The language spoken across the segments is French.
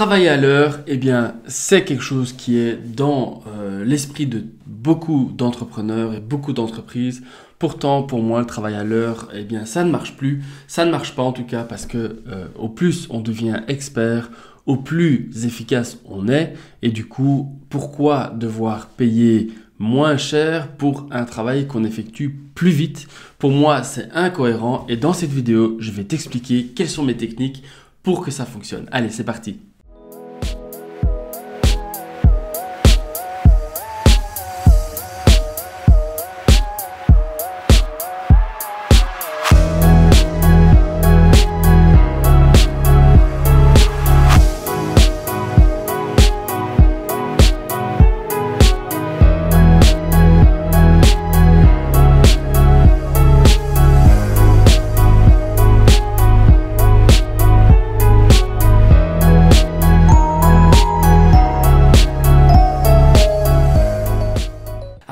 travailler à l'heure, eh bien, c'est quelque chose qui est dans euh, l'esprit de beaucoup d'entrepreneurs et beaucoup d'entreprises. Pourtant, pour moi, le travail à l'heure, eh bien, ça ne marche plus. Ça ne marche pas en tout cas parce que euh, au plus on devient expert, au plus efficace on est. Et du coup, pourquoi devoir payer moins cher pour un travail qu'on effectue plus vite Pour moi, c'est incohérent. Et dans cette vidéo, je vais t'expliquer quelles sont mes techniques pour que ça fonctionne. Allez, c'est parti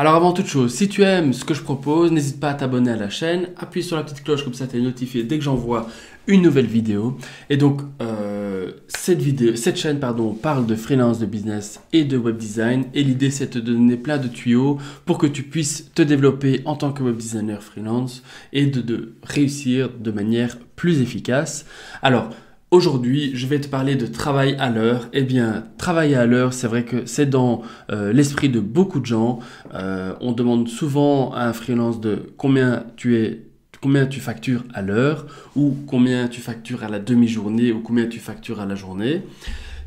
Alors avant toute chose, si tu aimes ce que je propose, n'hésite pas à t'abonner à la chaîne, appuie sur la petite cloche comme ça tu es notifié dès que j'envoie une nouvelle vidéo. Et donc euh, cette vidéo, cette chaîne pardon, parle de freelance, de business et de web design. Et l'idée c'est de te donner plein de tuyaux pour que tu puisses te développer en tant que web designer freelance et de, de réussir de manière plus efficace. Alors Aujourd'hui, je vais te parler de travail à l'heure. Eh bien, travailler à l'heure, c'est vrai que c'est dans euh, l'esprit de beaucoup de gens. Euh, on demande souvent à un freelance de combien tu es combien tu factures à l'heure ou combien tu factures à la demi-journée ou combien tu factures à la journée.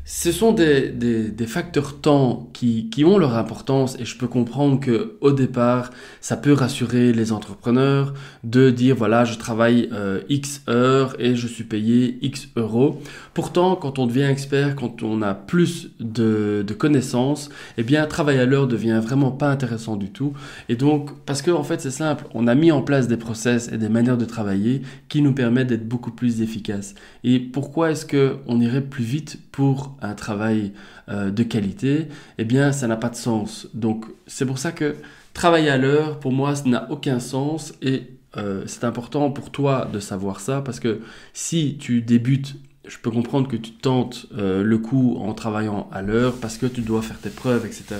Ce sont des, des, facteurs temps qui, qui, ont leur importance et je peux comprendre que au départ, ça peut rassurer les entrepreneurs de dire voilà, je travaille euh, X heures et je suis payé X euros. Pourtant, quand on devient expert, quand on a plus de, de connaissances, eh bien, travailler à l'heure devient vraiment pas intéressant du tout. Et donc, parce que en fait, c'est simple, on a mis en place des process et des manières de travailler qui nous permettent d'être beaucoup plus efficaces. Et pourquoi est-ce que on irait plus vite pour un travail euh, de qualité, eh bien, ça n'a pas de sens. Donc, c'est pour ça que travailler à l'heure, pour moi, ça n'a aucun sens et euh, c'est important pour toi de savoir ça parce que si tu débutes je peux comprendre que tu tentes euh, le coup en travaillant à l'heure parce que tu dois faire tes preuves, etc.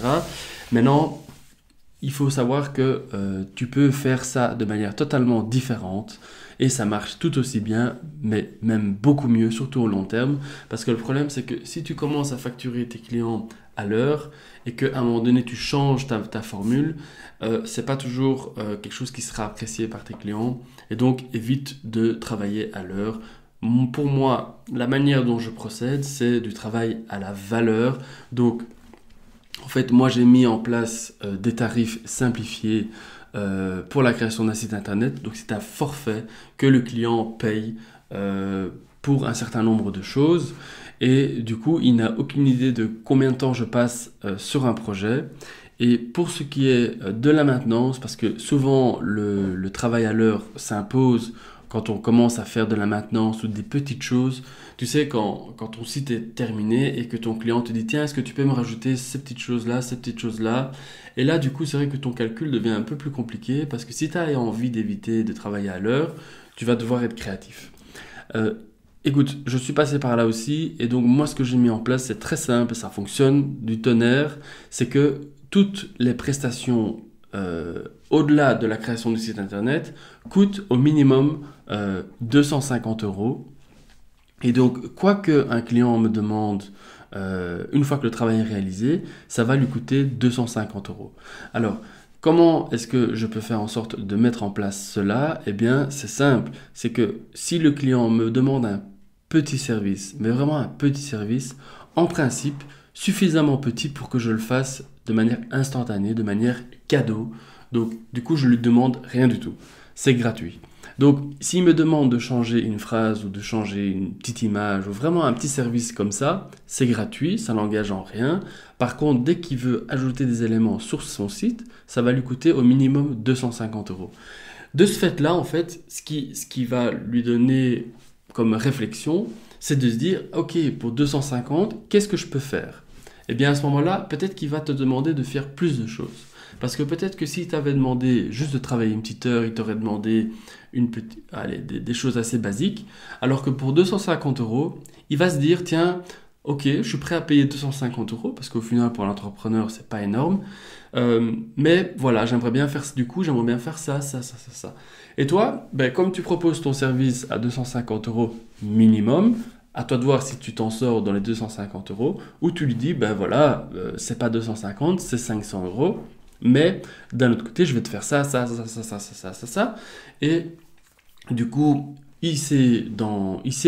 Maintenant, il faut savoir que euh, tu peux faire ça de manière totalement différente et ça marche tout aussi bien, mais même beaucoup mieux, surtout au long terme. Parce que le problème, c'est que si tu commences à facturer tes clients à l'heure et à un moment donné tu changes ta, formule, euh, c'est pas toujours euh, quelque chose qui sera apprécié par tes clients et donc évite de travailler à l'heure. Pour moi, la manière dont je procède, c'est du travail à la valeur. Donc, en fait, moi, j'ai mis en place euh, des tarifs simplifiés euh, pour la création d'un site internet. Donc, c'est un forfait que le client paye euh, pour un certain nombre de choses. Et du coup, il n'a aucune idée de combien de temps je passe sur un projet. Et pour ce qui est de la maintenance, parce que souvent le travail à l'heure s'impose quand on commence à faire de la maintenance ou des petites choses, tu sais, quand, quand ton site est terminé et que ton client te dit, tiens, est-ce que tu peux me rajouter ces petites choses-là, ces petites choses-là Et là, du coup, c'est vrai que ton calcul devient un peu plus compliqué parce que si tu as envie d'éviter de travailler à l'heure, tu vas devoir être créatif. Euh, écoute, je suis passé par là aussi et donc moi, ce que j'ai mis en place, c'est très simple, ça fonctionne du tonnerre, c'est que toutes les prestations euh, au-delà de la création du site internet, coûte au minimum 250 euh, euros. Et donc, quoi qu'un client me demande euh, une fois que le travail est réalisé, ça va lui coûter 250 euros. Alors, comment est-ce que je peux faire en sorte de mettre en place cela Eh bien, c'est simple. C'est que si le client me demande un petit service, mais vraiment un petit service, en principe, suffisamment petit pour que je le fasse de manière instantanée, de manière cadeau. Donc, du coup, je lui demande rien du tout. C'est gratuit. Donc, s'il me demande de changer une phrase ou de changer une petite image ou vraiment un petit service comme ça, c'est gratuit, ça n'engage en rien. Par contre, dès qu'il veut ajouter des éléments sur son site, ça va lui coûter au minimum 250 euros. De ce fait-là, en fait, ce qui va lui donner comme réflexion, c'est de se dire, OK, pour 250, qu'est-ce que je peux faire Eh bien, à ce moment-là, peut-être qu'il va te demander de faire plus de choses. Parce que peut-être que s'il t'avait demandé juste de travailler une petite heure, il t'aurait demandé une petite, des, des, choses assez basiques. Alors que pour 250 euros, il va se dire, tiens, Ok, je suis prêt à payer 250 euros parce qu'au final, pour l'entrepreneur, c'est pas énorme. Euh, mais voilà, j'aimerais bien faire du coup, j'aimerais bien faire ça, ça, ça, ça, ça. Et toi, ben, comme tu proposes ton service à 250 euros minimum, à toi de voir si tu t'en sors dans les 250 euros ou tu lui dis, ben voilà, ce euh, c'est pas 250, c'est 500 euros. Mais d'un autre côté, je vais te faire ça, ça, ça, ça, ça, ça, ça, ça, ça. Et du coup, il sait,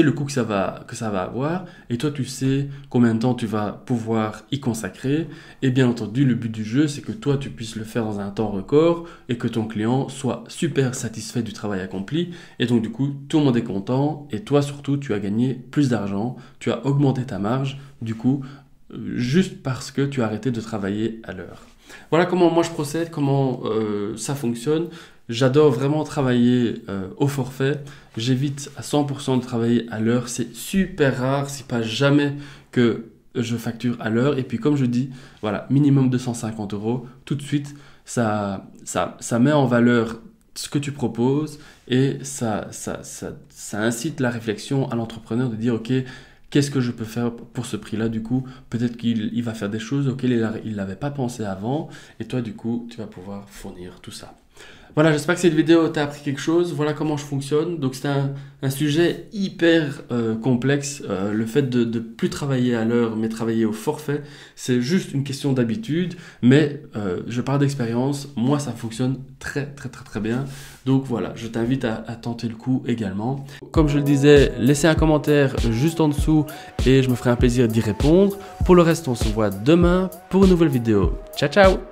le coût que ça, va, que ça va avoir, et toi tu sais combien de temps tu vas pouvoir y consacrer. Et bien entendu, le but du jeu, c'est que toi tu puisses le faire dans un temps record et que ton client soit super satisfait du travail accompli. Et donc du coup, tout le monde est content, et toi surtout, tu as gagné plus d'argent, tu as augmenté ta marge, du coup, euh, juste parce que tu as arrêté de travailler à l'heure. Voilà comment moi je procède, comment euh, ça fonctionne. J'adore vraiment travailler euh, au forfait. J'évite à 100% de travailler à l'heure. C'est super rare, c'est pas jamais que je facture à l'heure. Et puis comme je dis, voilà, minimum 250 euros. Tout de suite, ça, met en valeur ce que tu proposes et ça incite la réflexion à l'entrepreneur de dire, OK, qu'est-ce que je peux faire pour ce prix-là du coup Peut-être qu'il va faire des choses auxquelles il n'avait pas pensé avant et toi du coup tu vas pouvoir fournir tout ça. Voilà, j'espère que cette vidéo t'a appris quelque chose. Voilà comment je fonctionne. Donc c'est un, sujet hyper euh, complexe. Euh, le fait de ne plus travailler à l'heure, mais travailler au forfait, c'est juste une question d'habitude. Mais euh, je parle d'expérience. Moi, ça fonctionne très très très très bien. Donc voilà, je t'invite à, à, tenter le coup également. Comme je le disais, laissez un commentaire juste en dessous et je me ferai un plaisir d'y répondre. Pour le reste, on se voit demain pour une nouvelle vidéo. Ciao ciao